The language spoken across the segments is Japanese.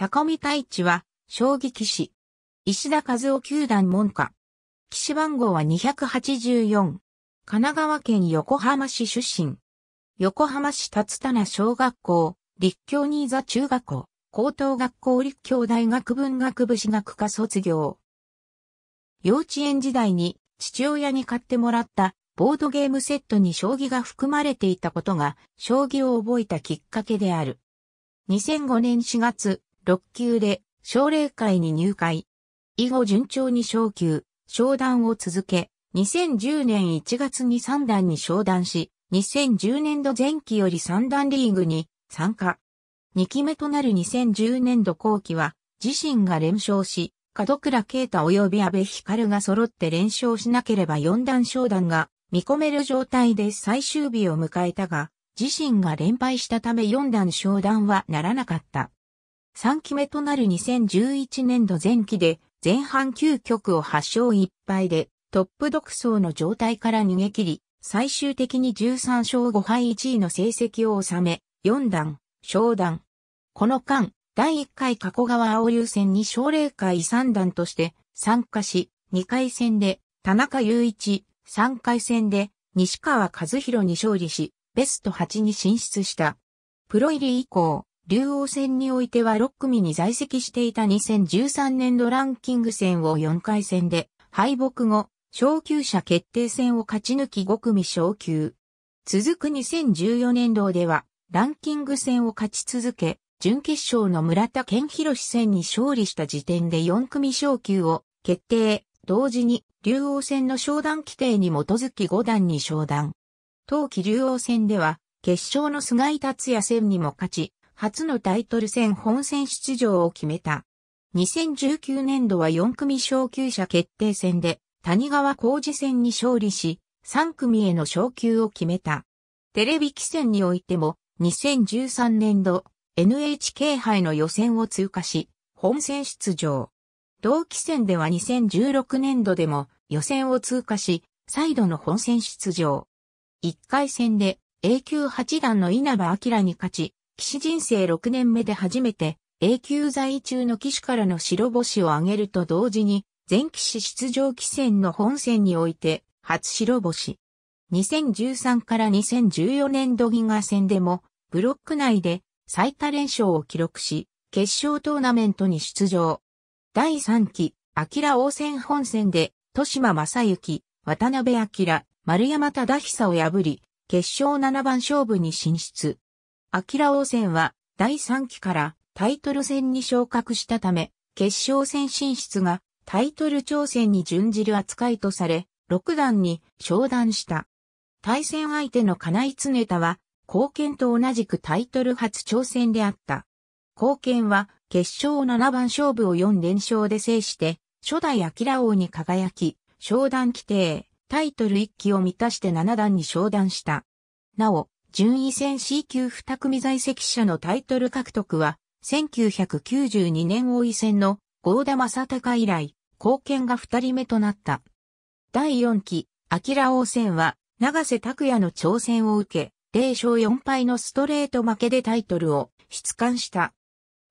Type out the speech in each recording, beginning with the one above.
高見太一は、将棋棋士。石田和夫球団門下。棋士番号は284。神奈川県横浜市出身。横浜市立棚小学校、立教新座中学校、高等学校立教大学文学部史学科卒業。幼稚園時代に父親に買ってもらったボードゲームセットに将棋が含まれていたことが将棋を覚えたきっかけである。2005年4月、6級で奨励会に入会。以後順調に昇級、昇段を続け、2010年1月に3段に昇段し、2010年度前期より3段リーグに参加。2期目となる2010年度後期は、自身が連勝し、門倉啓太及び安倍光が揃って連勝しなければ4段昇段が見込める状態で最終日を迎えたが、自身が連敗したため4段昇段はならなかった。3期目となる2011年度前期で前半9局を8勝1敗でトップ独走の状態から逃げ切り、最終的に13勝5敗1位の成績を収め、4段、昇段。この間、第1回加古川青流戦に奨励会3段として参加し、2回戦で田中雄一、3回戦で西川和弘に勝利し、ベスト8に進出した。プロ入り以降、竜王戦においては6組に在籍していた2013年度ランキング戦を4回戦で敗北後、昇級者決定戦を勝ち抜き5組昇級。続く2014年度では、ランキング戦を勝ち続け、準決勝の村田健博戦に勝利した時点で4組昇級を決定。同時に、竜王戦の昇段規定に基づき5段に昇段。当期竜王戦では、決勝の菅井達也戦にも勝ち、初のタイトル戦本戦出場を決めた。2019年度は4組昇級者決定戦で谷川浩二戦に勝利し、3組への昇級を決めた。テレビ棋戦においても2013年度 NHK 杯の予選を通過し、本戦出場。同期戦では2016年度でも予選を通過し、再度の本戦出場。1回戦で A 級8段の稲葉明に勝ち、騎士人生6年目で初めて、永久在位中の騎士からの白星を挙げると同時に、全騎士出場棋戦の本戦において、初白星。2013から2014年度ギガ戦でも、ブロック内で最多連勝を記録し、決勝トーナメントに出場。第3期、アキラ王戦本戦で、豊島正幸、渡辺明、丸山忠久を破り、決勝7番勝負に進出。明王戦は第3期からタイトル戦に昇格したため、決勝戦進出がタイトル挑戦に準じる扱いとされ、6段に昇段した。対戦相手の金井常田は、貢献と同じくタイトル初挑戦であった。貢献は決勝7番勝負を4連勝で制して、初代明王に輝き、昇段規定、タイトル1期を満たして7段に昇段した。なお、順位戦 C 級二組在籍者のタイトル獲得は、1992年王位戦の合田正隆以来、貢献が二人目となった。第4期、明王戦は、長瀬拓也の挑戦を受け、0勝4敗のストレート負けでタイトルを出冠した。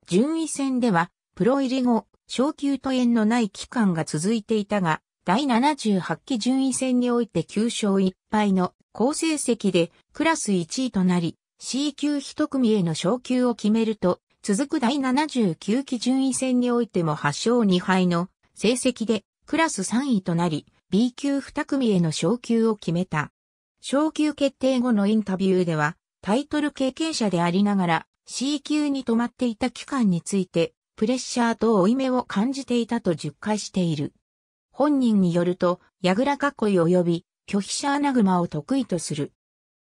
順位戦では、プロ入り後、昇級と縁のない期間が続いていたが、第78期順位戦において9勝1敗の好成績でクラス1位となり C 級1組への昇級を決めると続く第79期順位戦においても8勝2敗の成績でクラス3位となり B 級2組への昇級を決めた。昇級決定後のインタビューではタイトル経験者でありながら C 級に止まっていた期間についてプレッシャーと負い目を感じていたと10回している。本人によると、矢倉囲い及び拒否者アナグマを得意とする。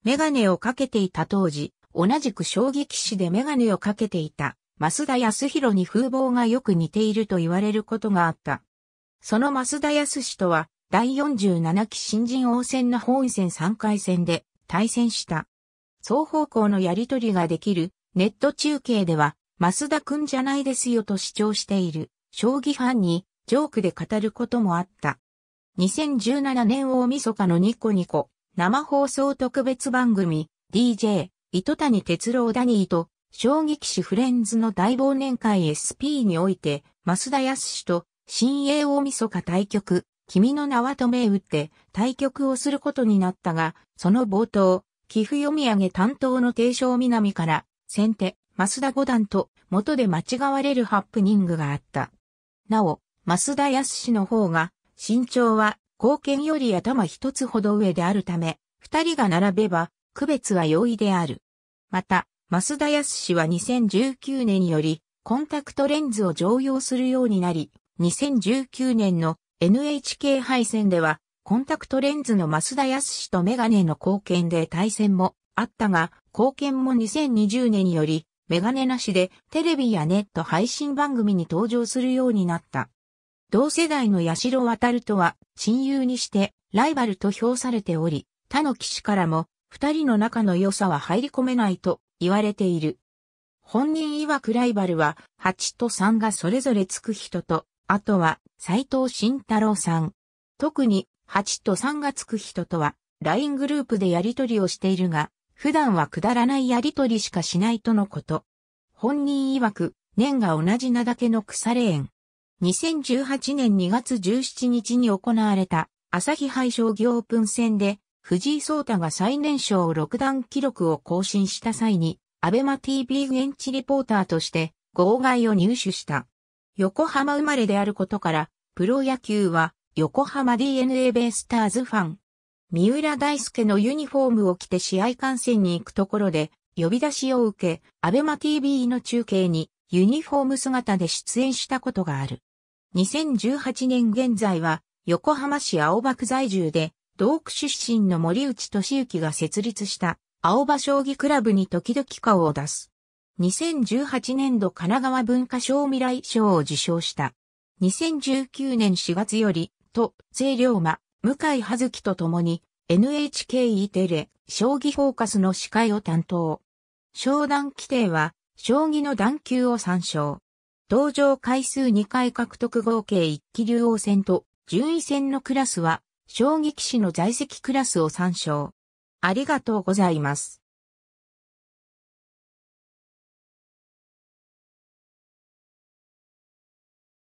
メガネをかけていた当時、同じく将棋棋士でメガネをかけていた、増田康弘に風貌がよく似ていると言われることがあった。その増田康とは、第47期新人王戦の本戦3回戦で対戦した。双方向のやりとりができるネット中継では、増田くんじゃないですよと主張している、将棋ファンにジョークで語ることもあった。2017年大晦日のニコニコ、生放送特別番組、DJ、糸谷哲郎ダニーと、衝撃士フレンズの大忘年会 SP において、増田康と、新鋭大晦日対局、君の名はと銘打って対局をすることになったが、その冒頭、寄付読み上げ担当の定唱南から、先手、増田五段と元で間違われるハプニングがあった。なお、増田康の方が、身長は、貢献より頭一つほど上であるため、二人が並べば、区別は容易である。また、増田康は2019年より、コンタクトレンズを常用するようになり、2019年の NHK 配線では、コンタクトレンズの増田康とメガネの貢献で対戦もあったが、貢献も2020年より、メガネなしでテレビやネット配信番組に登場するようになった。同世代の八代渡とは親友にしてライバルと評されており、他の騎士からも二人の仲の良さは入り込めないと言われている。本人曰くライバルは8と3がそれぞれつく人と、あとは斎藤慎太郎さん。特に8と3がつく人とは LINE グループでやりとりをしているが、普段はくだらないやりとりしかしないとのこと。本人曰く、年が同じなだけの腐れ縁。2018年2月17日に行われた朝日杯将棋オープン戦で藤井聡太が最年少6段記録を更新した際にアベマ TV 現地リポーターとして号外を入手した。横浜生まれであることからプロ野球は横浜 DNA ベイスターズファン。三浦大輔のユニフォームを着て試合観戦に行くところで呼び出しを受け、アベマ TV の中継にユニフォーム姿で出演したことがある。2018年現在は、横浜市青葉区在住で、同区出身の森内俊之が設立した青葉将棋クラブに時々顔を出す。2018年度神奈川文化賞未来賞を受賞した。2019年4月より、と、税龍馬、向井葉月と共に、NHKE テレ、将棋フォーカスの司会を担当。商談規定は、将棋の段級を参照。登場回数2回獲得合計1期竜王戦と順位戦のクラスは、将棋棋士の在籍クラスを参照。ありがとうございます。